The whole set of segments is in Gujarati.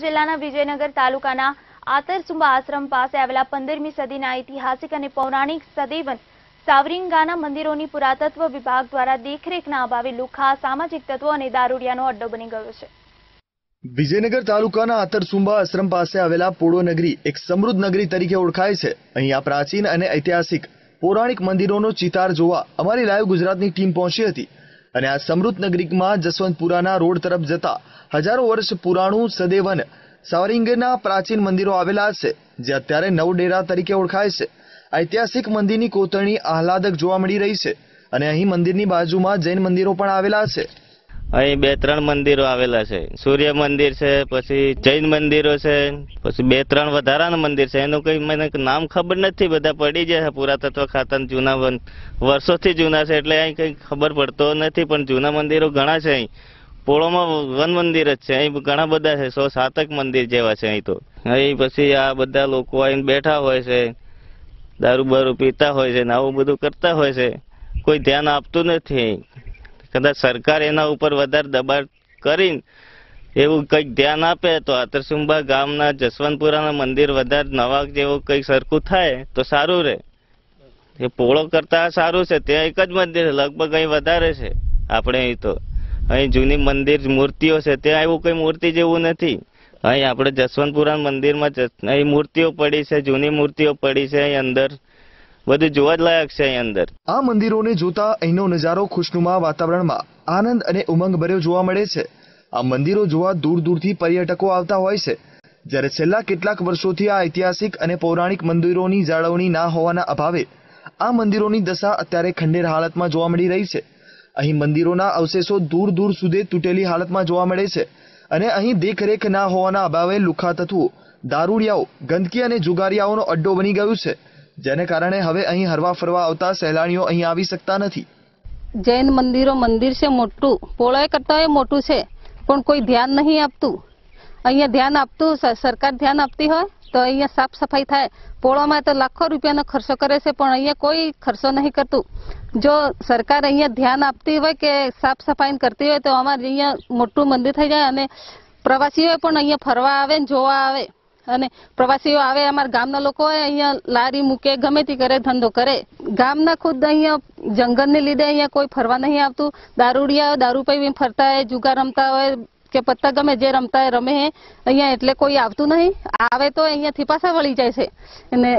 જિલ્લાના વિજયનગર તાલુકાના આતરસુંબા આશ્રમ પાસે આવેલા પંદરમી સદીના ઐતિહાસિક અને પૌરાણિક સદૈવન સાવરિંગાના મંદિરોની પુરાતત્વ વિભાગ દ્વારા દેખરેખના અભાવે લુખા સામાજિક તત્વો અને દારૂડિયાનો અડ્ડો બની ગયો છે વિજયનગર તાલુકાના આતરસુંબા આશ્રમ પાસે આવેલા પોળો નગરી એક સમૃદ્ધ નગરી તરીકે ઓળખાય છે અહીંયા પ્રાચીન અને ઐતિહાસિક પૌરાણિક મંદિરોનો ચિતાર જોવા અમારી લાઈવ ગુજરાતની ટીમ પહોંચી હતી અને આ સમૃદ્ધ નગરીમાં જસવંતપુરાના રોડ તરફ જતા હજારો વર્ષ પુરાણું સદેવન સાવરિંગના પ્રાચીન મંદિરો આવેલા છે જે અત્યારે નવડેરા તરીકે ઓળખાય છે ઐતિહાસિક મંદિરની કોતરણી આહલાદક જોવા મળી રહી છે અને અહીં મંદિરની બાજુમાં જૈન મંદિરો પણ આવેલા છે અહીં બે ત્રણ મંદિરો આવેલા છે સૂર્ય મંદિર છે પછી જૈન મંદિરો છે પછી બે ત્રણ વધારાના મંદિર છે એનું કંઈ મને નામ ખબર નથી બધા પડી જાય પુરાતત્વ ખાતાના જૂના વર્ષોથી જૂના છે એટલે અહીં કંઈ ખબર પડતો નથી પણ જૂના મંદિરો ઘણા છે અહીં પોળોમાં વન મંદિર જ છે અહીં ઘણા બધા છે સો સાતક મંદિર જેવા છે અહીં તો અહીં પછી આ બધા લોકો અહીં બેઠા હોય છે દારૂ બારૂ પીતા હોય છે ને આવું બધું કરતા હોય છે કોઈ ધ્યાન આપતું નથી અહીં કદાચ સરકાર એના ઉપર વધારે દબાણ કરીને એવું કંઈક ધ્યાન આપે તો આતરસુંબા ગામના જસવંતપુરાના મંદિર વધારે નવાક જેવું કંઈક સરખું થાય તો સારું રહે એ પોળો કરતા સારું છે ત્યાં એક જ મંદિર લગભગ અહીં વધારે છે આપણે અહીં તો અહીં જૂની મંદિર મૂર્તિઓ છે ત્યાં એવું કંઈ મૂર્તિ જેવું નથી અહીં આપણે જસવંતપુરા મંદિરમાં અહીં મૂર્તિઓ પડી છે જૂની મૂર્તિઓ પડી છે અહીં અંદર બધું જોવા જ લાયક છે અંદર આ મંદિરોને જોતા અહીંનો નજારો ખુશનુમા વાતાવરણમાં આનંદ અને ઉમંગ ભર્યો જોવા મળે છે આ મંદિરો જોવા દૂર દૂરથી પર્યટકો આવતા હોય છે જ્યારે છેલ્લા કેટલાક વર્ષોથી આ ઐતિહાસિક અને પૌરાણિક મંદિરોની જાળવણી ના હોવાના અભાવે આ મંદિરોની દશા અત્યારે ખંડેર હાલતમાં જોવા મળી રહી છે અહીં મંદિરોના અવશેષો દૂર દૂર સુધી તૂટેલી હાલતમાં જોવા મળે છે અને અહીં દેખરેખ ના હોવાના અભાવે લુખા તત્વો દારૂડિયાઓ ગંદકી અને જુગારિયાઓનો અડ્ડો બની ગયું છે જેને કારણે હવે અહીં હરવા ફરવા આવતા સહેલાણીઓ અહીં આવી શકતા નથી જૈન મંદિરો મંદિર છે મોટું પોળાએ કરતાં એ મોટું છે પણ કોઈ ધ્યાન નહીં આપતું અહીંયા ધ્યાન આપતું સરકાર ધ્યાન આપતી હોય તો અહીંયા સાફ સફાઈ થાય પોળામાં તો લાખો રૂપિયાનો ખર્ચો કરે છે પણ અહીંયા કોઈ ખર્ચો નહીં કરતું જો સરકાર અહીંયા ધ્યાન આપતી હોય કે સાફ સફાઈ કરતી હોય તો અમારે અહીંયા મોટું મંદિર થઈ જાય અને પ્રવાસીઓ પણ અહીંયા ફરવા આવે જોવા આવે અને પ્રવાસીઓ આવે અમારા ગામના લોકો અહીંયા લારી મૂકે ગમે તે કરે ધંધો કરે ગામના ખુદ અહીંયા જંગલને લીધે અહીંયા કોઈ ફરવા નહીં આવતું દારૂડિયા દારૂ પી ફરતા હોય જુગાર રમતા હોય કે પત્તા ગમે જે રમતા હોય રમે અહીંયા એટલે કોઈ આવતું નહીં આવે તો અહીંયાથી પાછા વળી જાય છે અને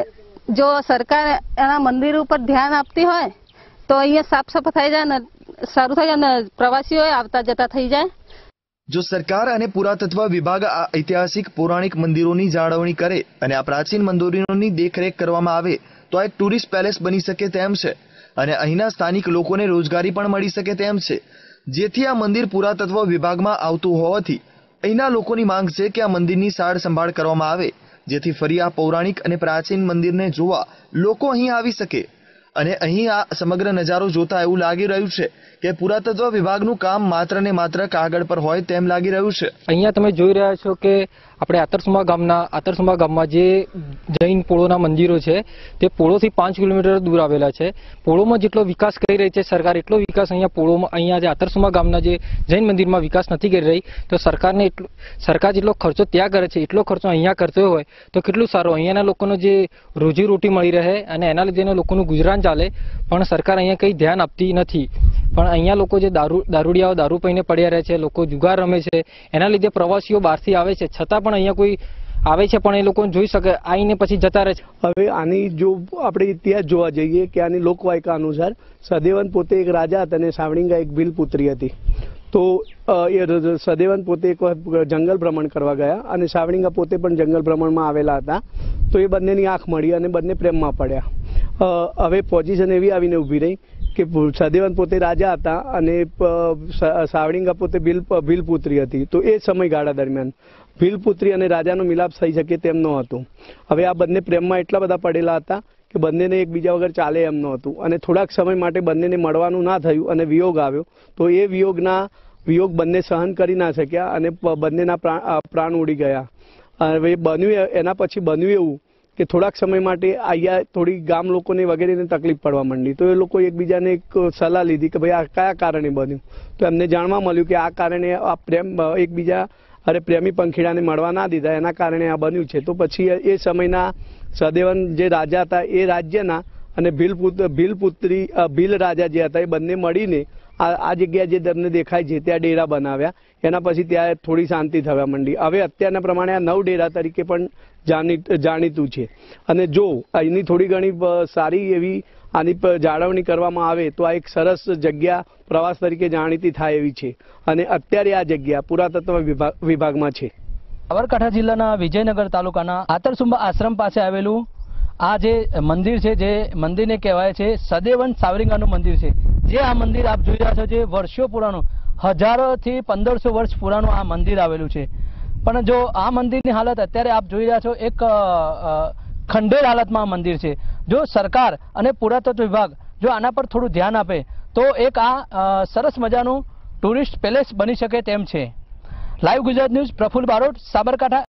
જો સરકાર એના મંદિર ઉપર ધ્યાન આપતી હોય તો અહીંયા સાફ સફાઈ થઈ જાય ને સારું થઈ જાય ને પ્રવાસીઓ આવતા જતા થઈ જાય જો સરકાર અને પુરાતત્વ વિભાગ આ ઐતિહાસિક પૌરાણિક મંદિરોની જાળવણી કરે અને આ પ્રાચીન મંદિરોની દેખરેખ કરવામાં આવે તો આ એક ટુરિસ્ટ પેલેસ બની શકે તેમ છે અને અહીંના સ્થાનિક લોકોને રોજગારી પણ મળી શકે તેમ છે જેથી આ મંદિર પુરાતત્વ વિભાગમાં આવતું હોવાથી અહીંના લોકોની માંગ છે કે આ મંદિરની સાર સંભાળ કરવામાં આવે જેથી ફરી આ પૌરાણિક અને પ્રાચીન મંદિરને જોવા લોકો અહીં આવી શકે અને અહીં આ સમગ્ર નજારો જોતા એવું લાગી રહ્યું છે કે પુરાતત્વ વિભાગનું કામ માત્ર ને માત્ર કાગળ પર હોય તેમ લાગી રહ્યું છે અહીંયા તમે જોઈ રહ્યા છો કે આપણે આતરસુમા ગામના આતરસુમા ગામમાં જે જૈન પોળોના મંદિરો છે તે પોળોથી પાંચ કિલોમીટર દૂર આવેલા છે પોળોમાં જેટલો વિકાસ કરી રહી છે સરકાર એટલો વિકાસ અહીંયા પોળોમાં અહીંયા જે આતરસુમા ગામના જે જૈન મંદિરમાં વિકાસ નથી કરી રહી તો સરકારને એટલો સરકાર જેટલો ખર્ચો ત્યાં કરે છે એટલો ખર્ચો અહીંયા કરતો હોય તો કેટલું સારું અહીંયાના લોકોનો જે રોજીરોટી મળી રહે અને એના લીધે લોકોનું ગુજરાન ચાલે પણ સરકાર અહીંયા કંઈ ધ્યાન આપતી નથી પણ અહીંયા લોકો જે દારૂ દારૂડિયાઓ દારૂ પહીને પડ્યા રહે છે લોકો જુગાર રમે છે એના લીધે પ્રવાસીઓ બહારથી આવે છે છતાં પણ અહીંયા કોઈ આવે છે પણ એ લોકો જોઈ શકે આવીને પછી જતા રહે છે હવે આની જો આપણે ઇતિહાસ જોવા જઈએ કે આની લોકવાયકા અનુસાર સદેવન પોતે એક રાજા હતા અને સાવણિંગા એક ભીલ પુત્રી હતી તો એ સદેવન પોતે એક જંગલ ભ્રમણ કરવા ગયા અને સાવણિંગા પોતે પણ જંગલ ભ્રમણમાં આવેલા હતા તો એ બંનેની આંખ મળી અને બંને પ્રેમમાં પડ્યા હવે પોઝિશન એવી આવીને ઊભી રહી કે સદેવન પોતે રાજા હતા અને સાવળિંગા પોતે ભીલ ભીલપુત્રી હતી તો એ સમયગાળા દરમિયાન ભીલપુત્રી અને રાજાનો મિલાપ થઈ શકે તેમ ન હતો હવે આ બંને પ્રેમમાં એટલા બધા પડેલા હતા કે બંનેને એકબીજા વગર ચાલે એમ ન હતું અને થોડાક સમય માટે બંનેને મળવાનું ના થયું અને વિયોગ આવ્યો તો એ વિયોગના વિયોગ બંને સહન કરી ના શક્યા અને બંનેના પ્રાણ ઉડી ગયા હવે બન્યું એના પછી બન્યું એવું કે થોડાક સમય માટે અહીંયા થોડી ગામ લોકોને વગેરેને તકલીફ પડવા માંડી તો એ લોકો એકબીજાને એક સલાહ લીધી કે ભાઈ આ કયા કારણે બન્યું તો એમને જાણવા મળ્યું કે આ કારણે આ પ્રેમ એકબીજા અરે પ્રેમી પંખીડાને મળવા ના દીધા એના કારણે આ બન્યું છે તો પછી એ સમયના સદેવન જે રાજા હતા એ રાજ્યના અને ભીલપુત્ર ભીલપુત્રી ભીલ રાજા જે હતા એ બંને મળીને આ આ જગ્યા જે તમને દેખાય છે ત્યાં ડેરા બનાવ્યા એના પછી ત્યાં થોડી શાંતિ થવા માંડી હવે અત્યારના પ્રમાણે આ નવ ડેરા તરીકે પણ જાણી જાણીતું છે અને જો અહીંની થોડી ઘણી સારી એવી આની પર જાળવણી કરવામાં આવે તો આ એક સરસ જગ્યા પ્રવાસ તરીકે જાણીતી થાય એવી છે અને અત્યારે આ જગ્યા પુરાતત્વ વિભાગમાં છે સાબરકાંઠા જિલ્લાના વિજયનગર તાલુકાના આતરસુંબા આશ્રમ પાસે આવેલું આ જે મંદિર છે જે મંદિરને કહેવાય છે સદેવન સાવરિંગાનું મંદિર છે જે આ મંદિર આપ જોઈ રહ્યા છો જે વર્ષો પુરાણું હજારોથી પંદરસો વર્ષ પુરાણું આ મંદિર આવેલું છે પણ જો આ મંદિરની હાલત અત્યારે આપ જોઈ રહ્યા છો એક ખંડેર હાલતમાં મંદિર છે જો સરકાર અને પુરાતત્વ વિભાગ જો આના પર થોડું ધ્યાન આપે તો એક આ સરસ મજાનું ટુરિસ્ટ પેલેસ બની શકે તેમ છે લાઈવ ગુજરાત ન્યૂઝ પ્રફુલ બારોટ સાબરકાંઠા